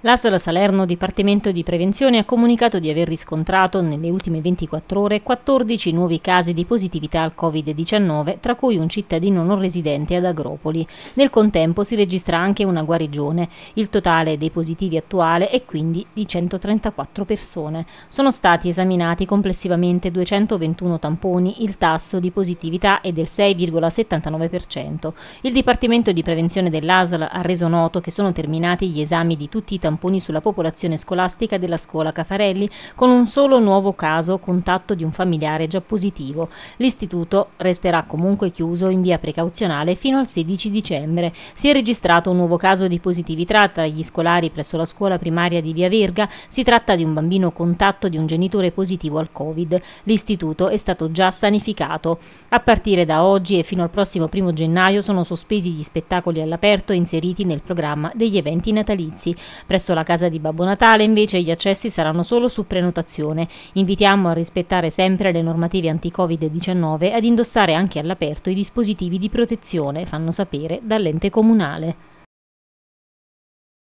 L'ASL Salerno Dipartimento di Prevenzione ha comunicato di aver riscontrato nelle ultime 24 ore 14 nuovi casi di positività al Covid-19, tra cui un cittadino non residente ad Agropoli. Nel contempo si registra anche una guarigione. Il totale dei positivi attuale è quindi di 134 persone. Sono stati esaminati complessivamente 221 tamponi, il tasso di positività è del 6,79%. Il Dipartimento di Prevenzione dell'ASL ha reso noto che sono terminati gli esami di tutti i tamponi sulla popolazione scolastica della scuola Cafarelli con un solo nuovo caso contatto di un familiare già positivo. L'istituto resterà comunque chiuso in via precauzionale fino al 16 dicembre. Si è registrato un nuovo caso di positività tra gli scolari presso la scuola primaria di Via Verga. Si tratta di un bambino contatto di un genitore positivo al Covid. L'istituto è stato già sanificato. A partire da oggi e fino al prossimo primo gennaio sono sospesi gli spettacoli all'aperto inseriti nel programma degli eventi natalizi. Pre Presso la casa di Babbo Natale invece gli accessi saranno solo su prenotazione. Invitiamo a rispettare sempre le normative anti-Covid-19 e ad indossare anche all'aperto i dispositivi di protezione, fanno sapere dall'ente comunale.